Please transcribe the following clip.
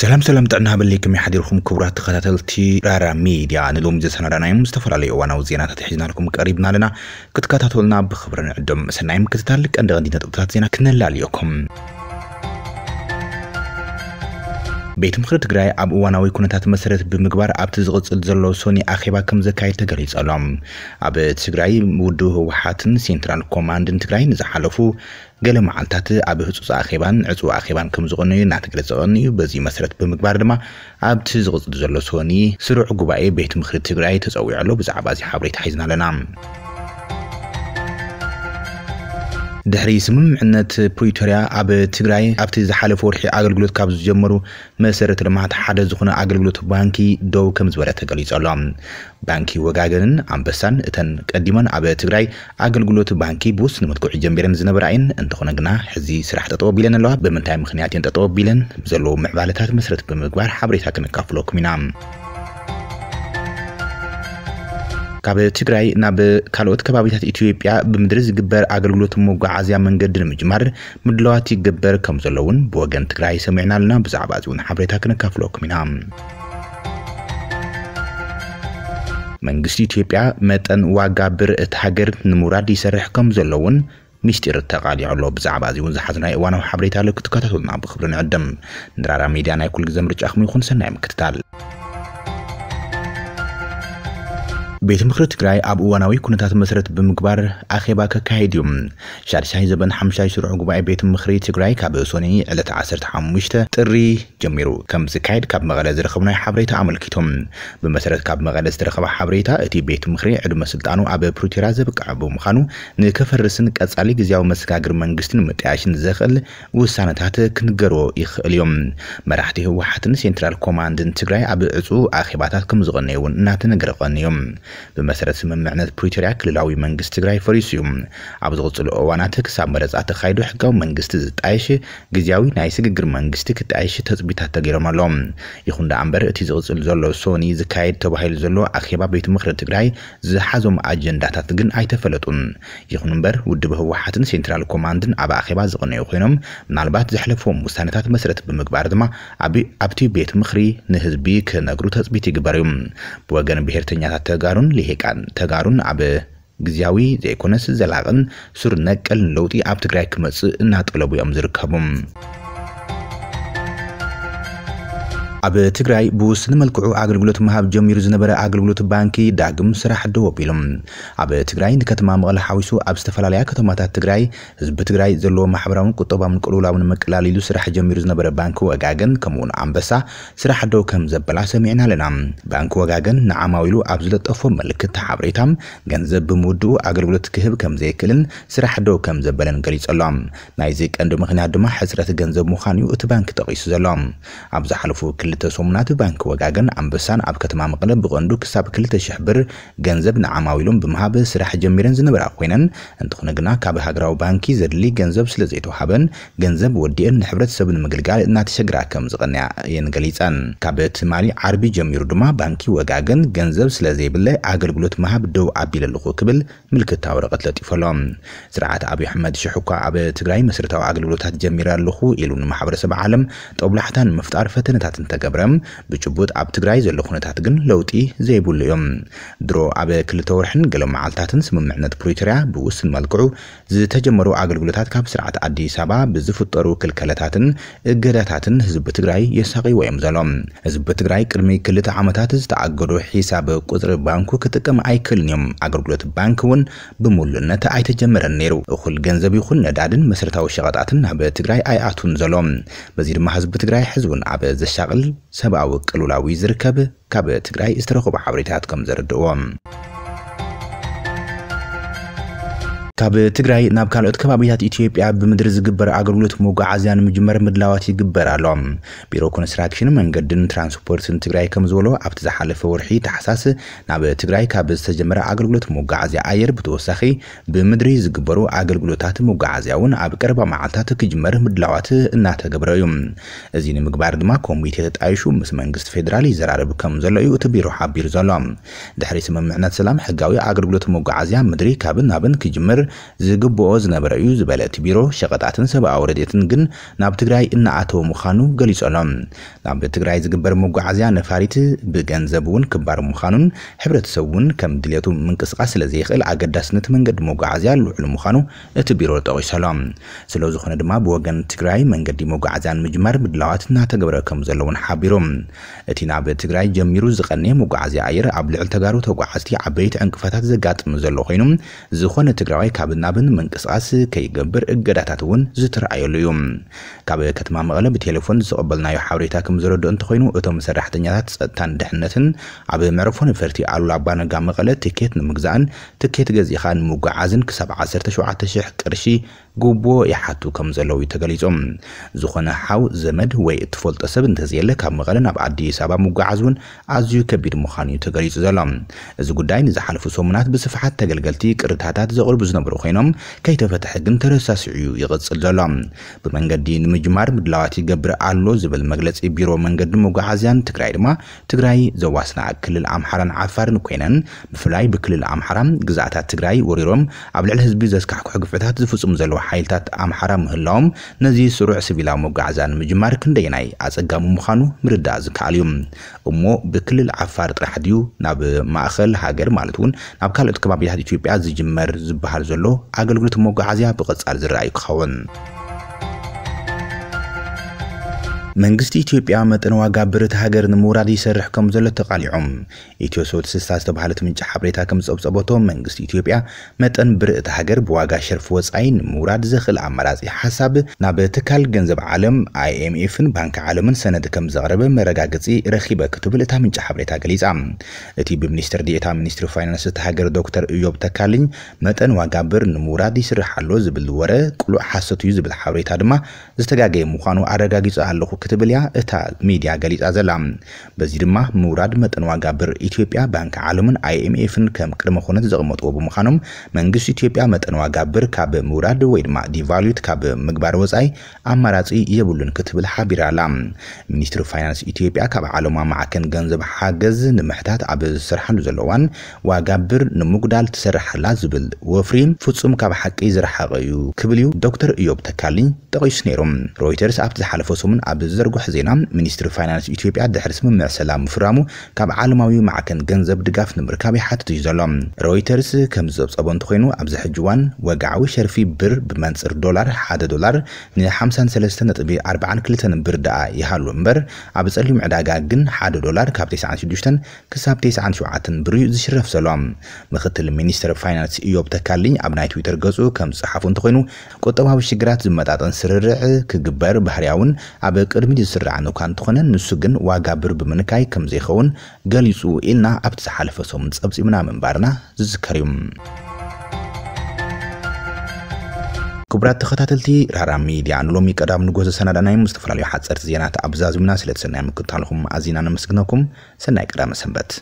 سلام سلام تا نه بلی کمی حاضر خم کورات خدایل تی رارا میدیا نلوم جسنا در نیم مستفر علی و ناو زینات تحج نال کم قریب نال نا کت کات هتول ناب خبر نعدم سنایم کت تالک اندگان دینت ابتدات زینا کن لالیو کم بیتم آب و ناوی کنه تا مسیرت آب تزغت زلزله سونی آخر با کم زکای تگریز آب تگرای مودو و حاتن سینترال کماندنت نزحلفو ገለ መዓልትታት ኣብ ህፁፅ ኣኼባን ዕፅዋ ኣኼባን ከም ዝኾነ እናተገለፀቐን እዩ በዚ መሰረት ብምግባር ድማ ኣብቲ ዝቕፅል ዘሎ ሶኒ ስሩዕ ጉባኤ ቤት ምክሪ ትግራይ ተፀዊዑ ኣሎ ብዛዕባ እዚ ሓበሬታ ሒዝና ኣለና ድሕሪ ስምምዕነት ፕሪቶርያ ኣብ ትግራይ ኣብቲ ዝሓለፈ ወርሒ ኣገልግሎት ካብ ዝጀመሩ መሰረተ ልምዓት ሓደ ዝኾነ ኣገልግሎት ባንኪ ደው ከም ዝበለ ተገሊጹ ኣሎ ባንኪ ወጋገንን ኣንበሳን እተን ቀዲመን ኣብ ትግራይ ኣገልግሎት ባንኪ ብውስን መልክዑ ጀሚረን ዝነበራ እየን እንተኾነ ግና ሕዚ ስራሕ ጠጠወ ቢለን ኣለዋ ብምንታይ ምክንያት እየን ጠጠወ ቢለን ዘለዎ ምዕባለታት መሰረት ብምግባር ሓበሬታ ክንካፍለኩም ኢና ካብ ትግራይ ናብ ካልኦት ከባቢታት ኢትዮጵያ ብምድሪ ዝግበር ኣገልግሎት መጓዓዝያ መንገዲ ንምጅማር ምድለዋት ይግበር ከም ዘሎ እውን ብወገን ትግራይ ሰሚዕና ኣለና ብዛዕባ እዚ እውን ሓበሬታ ክነካፍለኩም ኢና መንግስቲ ኢትዮጵያ መጠን ዋጋ ብር እቲ ሃገር ንምውራድ ይሰርሕ ከም ዘሎ እውን ሚስጢር ተቃሊዑ ኣሎ ብዛዕባ እዚ እውን ዝሓዝናይ እዋናዊ ሓበሬታ ኣሎ ክትከታተሉና ብክብሪ ንዕድም ንራራ ሚድያ ናይ ኩል ግዜ ምርጫኹም ይኹን ሰናይ ምክትታል ቤት ምክሪ ትግራይ ኣብ እዋናዊ ኩነታት መሰረት ብምግባር ኣኼባ ከካይድ እዩ ሻድሻይ ዘበን ሓምሻይ ሽርዑ ጉባኤ ቤት ምክሪ ትግራይ ካብ ሰኔ ዕለት 15 ጥሪ ጀሚሩ ከም ዝካየድ ካብ መቐለ ዝረኸብናይ ሓበሬታ ኣመልኪቶም ብመሰረት ካብ መቐለ ዝተረኸበ ሓበሬታ እቲ ቤት ምክሪ ዕድመ ስልጣኑ ኣብ ፕሪቶርያ ዘብቅዕ ብምዃኑ ንከፈርስን ቀጻሊ ግዜያዊ መሰጋግር መንግስቲ ንምጥያሽን ዘኽእል ውሳነታት ክንገርዎ ይኽእል እዮም መራሕቲ ህወሓትን ሴንትራል ኮማንድን ትግራይ ኣብ ዕፁ ኣኼባታት ከም ዝቐነዩ እውን እናተነገረ ቐኒ እዮም ብመሰረት ስምምዕነት ፕሪቶርያ ክልላዊ መንግስቲ ትግራይ ፈሪሱ እዩ ኣብ ዝቕፅሉ እዋናት ክሳብ መረፃ ተካይዱ ሕጋዊ መንግስቲ ዝጣየሽ ግዜያዊ ናይ ስግግር መንግስቲ ክጣየሽ ተፅቢታት ተገይሮም ኣሎ ይኹን ዳ እምበር እቲ ዝቕፅል ዘሎ ሶኒ ዝካየድ ተባሂሉ ዘሎ ኣኼባ ቤት ምክሪ ትግራይ ዝሓዞም ኣጀንዳታት ግን ኣይተፈለጡን ይኹን እምበር ውድብ ህወሓትን ሴንትራል ኮማንድን ኣብ ኣኼባ ዝቕነዩ ኮይኖም ምናልባት ዘሕለፎም ውሳነታት መሰረት ብምግባር ድማ ኣብቲ ቤት ምክሪ ንህዝቢ ክነግሩ ተፅቢት ይግበር እዩ ብወገን ብሄርተኛታት ተጋሩ ተጋሩን ልሂቃን ተጋሩን ኣብ ግዝያዊ ዘይኮነስ ዘላቕን ሱር ነቀልን ለውጢ ኣብ ትግራይ ክመጽእ እናጠለቡ እዮም ዝርከቡ ኣብ ትግራይ ብውስን መልክዑ ኣገልግሎት ምሃብ ጀሚሩ ዝነበረ ኣገልግሎት ባንኪ ዳግም ስራሕ ደው ኣቢሎም ኣብ ትግራይ ንከተማ መቐለ ሓዊሱ ኣብ ዝተፈላለያ ከተማታት ትግራይ ህዝቢ ትግራይ ዘለዎ ማሕበራውን ቁጠባውን ቅልውላውን መቀላሊሉ ስራሕ ጀሚሩ ዝነበረ ባንኪ ወጋገን ከምኡውን ኣንበሳ ስራሕ ደው ከም ዘበላ ሰሚዕና ኣለና ባንኪ ወጋገን ንዓማዊሉ ኣብ ዝለጠፎ መልክት ሓበሬታ ገንዘብ ብምውድኡ ኣገልግሎት ክህብ ከም ዘይክእልን ስራሕ ደው ከም ዘበለን ገሊጹ ናይዚ ቀንዲ ምክንያት ድማ ሕፅረት ገንዘብ ምዃን እዩ እቲ ባንኪ ጠቂሱ ዘሎ ኣብ ዝሓለፉ ክል ክልተ ሰሙናት ባንኪ ወጋገን ኣንበሳን ኣብ ከተማ መቐለ ብቐንዱ ክሳብ 2000 ብር ገንዘብ ንዓማዊሎም ብምሃብ ስራሕ ጀሚረን ዝነበራ ኮይነን እንትኾነ ግና ካብ ሃገራዊ ባንኪ ዘድሊ ገንዘብ ስለ ዘይተዋሃበን ገንዘብ ወዲአን ንሕብረተሰብ ንምግልጋል እናተሸግራ ከም ዝቐንያ እየን ገሊፀን ካብ ትማሊ ዓርቢ ጀሚሩ ድማ ባንኪ ወጋገን ገንዘብ ስለ ዘይብለ ኣገልግሎት ምሃብ ደው ኣቢል ኣለኹ ክብል ምልክታ ወረቐት ለጢፈሎም ስርዓት ኣብዪ ኣሕመድ ሽሕ እኳ ኣብ ትግራይ መሰረታዊ ኣገልግሎታት ጀሚረ ኣለኹ ኢሉ ንማሕበረሰብ ዓለም ጠብላሕታ ንምፍጣር እንተ ዝተገብረ ብጭቡጥ ኣብ ትግራይ ዘሎ ኩነታት ግን ለውጢ ዘይብሉ እዮም ድሮ ኣብ ክልተ ወርሕን ገለ መዓልትታትን ስምምዕነት ፕሪቶርያ ብውስን መልክዑ ዝተጀመሩ ኣገልግሎታት ካብ ስርዓት ኣዲስ ኣበባ ብዝፍጠሩ ክልከለታትን እገዳታትን ህዝቢ ትግራይ የሳቂዎ እዮም ዘሎም ህዝቢ ትግራይ ቅድሚ ክልተ ዓመታት ዝተኣገዱ ሒሳብ ቁፅሪ ባንኩ ክጥቀም ኣይክእልን እዮም ኣገልግሎት ባንክ እውን ብሙሉነት ኣይተጀመረን ነይሩ እኹል ገንዘብ ይኹን ነዳድን መሰረታዊ ሸቐጣትን ናብ ትግራይ ኣይኣቱን ዘሎም በዚ ድማ ህዝቢ ትግራይ ሕዝውን ኣብ ዘሻቅል ሰብኣዊ ቅልውላዊ ዝርከብ ካብ ትግራይ ዝተረኽቡ ሓበሬታት ከም ዘርድእዎም ካብ ትግራይ ናብ ካልኦት ከባቢታት ኢትዮጵያ ብምድሪ ዝግበር ኣገልግሎት መጓዓዝያ ንምጅመር ምድላዋት ይግበር ኣሎ ቢሮ ኮንስትራክሽን መንገድን ትራንስፖርትን ትግራይ ከም ዝበሎ ኣብቲ ዝሓለፈ ወርሒ ተሓሳስ ናብ ትግራይ ካብ ዝተጀመረ ኣገልግሎት መጓዓዝያ ኣየር ብተወሳኺ ብምድሪ ዝግበሩ ኣገልግሎታት መጓዓዝያ እውን ኣብ ቀረባ መዓልታት ክጅመር ምድላዋት እናተገብረ እዩ እዚ ንምግባር ድማ ኮሚቴ ተጣይሹ ምስ መንግስቲ ፌደራል ይዘራርብ ከም ዘሎ እዩ እቲ ቢሮ ሓቢሩ ዘሎ ድሕሪ ስምምዕነት ሰላም ሕጋዊ ኣገልግሎት መጓዓዝያ ምድሪ ካብን ናብን ክጅምር ዝግብኦ ዝነበረ እዩ ዝበለ እቲ ቢሮ ሸቐጣትን ሰብኣዊ ረድኤትን ግን ናብ ትግራይ እናኣተወ ምዃኑ ገሊፆሎም ናብ ትግራይ ዝግበር መጓዓዝያ ነፋሪት ብገንዘብ እውን ክባር ምዃኑን ሕብረተሰብ እውን ከም ድሌቱ ምንቅስቃስ ስለ ዘይኽእል ኣገዳስነት መንገዲ መጓዓዝያ ልዑል ምዃኑ እቲ ቢሮ ጠቂሰሎም ስለዝኾነ ድማ ብወገን ትግራይ መንገዲ መጓዓዝያን ምጅማር ምድላዋት እናተገብረ ከም ዘለውን ሓቢሮም እቲ ናብ ትግራይ ጀሚሩ ዝቐንየ መጓዓዝያ ኣየር ኣብ ልዕል ተጋሩ ተጓዓዝቲ ዓበይቲ ዕንቅፋታት ዘጋጥም ዘሎ ኮይኑ ዝኾነ ትግራዋይ ካብ ናብን ምንቅስቓስ ከይገብር እገዳታት እውን ዝተረኣየሉ እዩ ካብ ከተማ መቐለ ብቴሌፎን ዝቕበልናዮ ሓበሬታ ከም ዝረድኡ እንተኮይኑ እቶም ሰራሕተኛታት ፀጥታን ድሕነትን ኣብ መዕርፎ ነፈርቲ ኣሉላ ኣባነጋ መቐለ ትኬት ንምግዛእን ትኬት ገዚእኻ ንምጓዓዝን ክሳብ 17000 ቅርሺ ጉቦ ይሓቱ ከም ዘለው እዩ ተገሊፆም ዝኾነ ሓው ዘመድ ወይ እትፈልጦ ሰብ እንተዘየለ ካብ መቐለ ናብ ኣዲስ ኣበባ ምጓዓዝ እውን ኣዝዩ ከቢድ ምዃኑ እዩ ተገሊፁ ዘሎ እዚ ጉዳይ ንዝሓለፉ ሰሙናት ብስፍሓት ተገልገልቲ ቅርታታት ዘቕርቡ ዝነበሩ ዝነብሩ ኮይኖም ከይተፈትሐ ግን ተረሳሲዑ እዩ ይቕፅል ዘሎ ብመንገዲ ንምጅማር ምድላዋት ይገብር ኣሎ ዝብል መግለፂ ቢሮ መንገዲ መጓዓዝያን ትግራይ ድማ ትግራይ ዘዋስና ክልል ኣምሓራን ዓፋርን ኮይነን ብፍላይ ብክልል ኣምሓራ ግዛኣታት ትግራይ ወሪሮም ኣብ ልዕሊ ህዝቢ ዘስካሕኩሕ ግፍዕታት ዝፍፅሙ ዘለዎ ሓይልታት ኣምሓራ ምህላዎም ነዚ ስሩዕ ስቢላዊ መጓዓዝያ ንምጅማር ክንደየናይ ኣፀጋሙ ምዃኑ ምርዳእ ዝከኣል እዩ እሞ ብክልል ዓፋር ጥራሕ ድዩ ናብ ማእኸል ሃገር ማለት እውን ናብ ካልኦት ከባቢታት ኢትዮጵያ ዝጅመር ዝበሃል ዘሎ ኣገልግሎት መጓዓዝያ ብቕፃል ዝረኣዩ ክኸውን መንግስቲ ኢትዮጵያ መጠን ዋጋ ብረት ሃገር ንምውራድ ይሰርሕ ከም ዘሎ ተቃሊዖም ኢትዮ ሶት ስልሳ ዝተባህለት ምንጭ ሓበሬታ ከም ዝፀብፀበቶ መንግስቲ ኢትዮጵያ መጠን ብርእቲ ሃገር ብዋጋ ሸርፊ ወፃኢ ንምውራድ ዘኽእል ኣማራፂ ሓሳብ ናብ ትካል ገንዘብ ዓለም ኣይኤምኤፍን ባንኪ ዓለምን ሰነድ ከም ዘቕረበ መረጋገፂ ረኺበ ክትብል እታ ምንጭ ሓበሬታ ገሊጻ እቲ ብሚኒስትር ዲኤታ ሚኒስትሪ ፋይናንስ እቲ ሃገር ዶክተር እዮብ ተካልኝ መጠን ዋጋ ብር ንምውራድ ይስራሕ ኣሎ ዝብል ወረ ቁሉዕ ሓሰት እዩ ዝብል ሓበሬታ ድማ ዝተጋገየ ምዃኑ ኣረጋጊፀ ኣለኹ ክትብል ያ እታ ሚድያ ገሊጻ ዘላ በዚ ድማ ምውራድ መጠን ዋጋ ብር ኢትዮጵያ ባንኪ ዓለምን ኣይኤምኤፍን ከም ቅድመ ኩነት ዘቕመጥዎ ብምዃኖም መንግስቲ ኢትዮጵያ መጠን ዋጋ ብር ካብ ምውራድ ወይ ድማ ዲቫሉት ካብ ምግባር ወፃኢ ኣማራፂ የብሉን ክትብል ሓቢራ ኣላ ሚኒስትሪ ፋይናንስ ኢትዮጵያ ካብ ዓለማ ማዕከን ገንዘብ ሓገዝ ንምሕታት ኣብ ዝስርሓሉ ዘለዋን ዋጋ ብር ንምጉዳል ትሰርሓላ ዝብል ወፍሪ ፍጹም ካብ ሓቂ ዝረሓቐ እዩ ክብል እዩ ዶክተር እዮብ ተካልኝ ጠቂሱ ነይሮም ሮይተርስ ኣብቲ ዝሓለፈ ሰሙን ኣብ ዘርጉሕ ዜና ሚኒስትሪ ፋይናንስ ኢትዮጵያ ድሕሪ ስምምዕ ሰላም ምፍራሙ ካብ ዓለማዊ ማዕከን ገንዘብ ድጋፍ ንምርካብ ይሓትት እዩ ዘሎ ሮይተርስ ከም ዝዘብፀቦ እንተኮይኑ ኣብዚ ሕጂ እዋን ወግዓዊ ሸርፊ ብር ብመንፅር ዶላር 1 ዶላር ን 53 42 ብር ደኣ ይሃሉ እምበር ኣብ ፀሊም ዕዳጋ ግን 1 ዶላር ካብ 96 ክሳብ 97 ብር እዩ ዝሽረፍ ዘሎ ምክትል ሚኒስትር ፋይናንስ እዮብ ተካልኝ ኣብ ናይ ትዊተር ገጹ ከም ዝፅሓፉ እንተኮይኑ ቁጠባዊ ሽግራት ዝመጣጠን ስርርዕ ክግበር ባህርያውን ኣብ ቅ ቅድሚት ዝስራዕ ንኳ እንትኾነ ንሱ ግን ዋጋ ብር ብምንካይ ከም ዘይኸውን ገሊፁ ኢልና ኣብቲ ዝሓለፈ ሰሙን ፀብፂምና ምንባርና ዝዝከር እዩ ክቡራት ተኸታተልቲ ራራ ሚድያ ንሎሚ ቀዳም ንጎ ሰናዳናይ ዝተፈላለዩ ሓፀርቲ ዜናት ኣብዛዝምና ስለ ተሰናይ ምክታልኹም ኣዚና ነመስግነኩም ሰናይ ቀዳመ ሰንበት